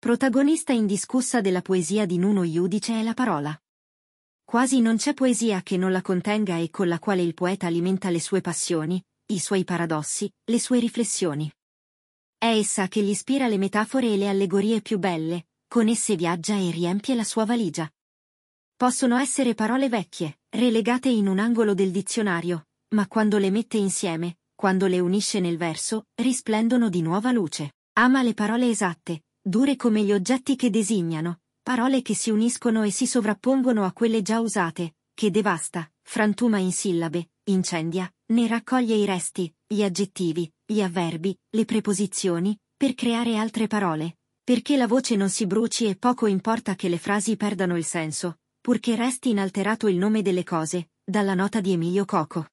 Protagonista indiscussa della poesia di Nuno Iudice è la parola. Quasi non c'è poesia che non la contenga e con la quale il poeta alimenta le sue passioni, i suoi paradossi, le sue riflessioni. È essa che gli ispira le metafore e le allegorie più belle, con esse viaggia e riempie la sua valigia. Possono essere parole vecchie, relegate in un angolo del dizionario, ma quando le mette insieme, quando le unisce nel verso, risplendono di nuova luce. Ama le parole esatte, dure come gli oggetti che designano, parole che si uniscono e si sovrappongono a quelle già usate, che devasta, frantuma in sillabe, incendia, ne raccoglie i resti, gli aggettivi, gli avverbi, le preposizioni, per creare altre parole, perché la voce non si bruci e poco importa che le frasi perdano il senso, purché resti inalterato il nome delle cose, dalla nota di Emilio Coco.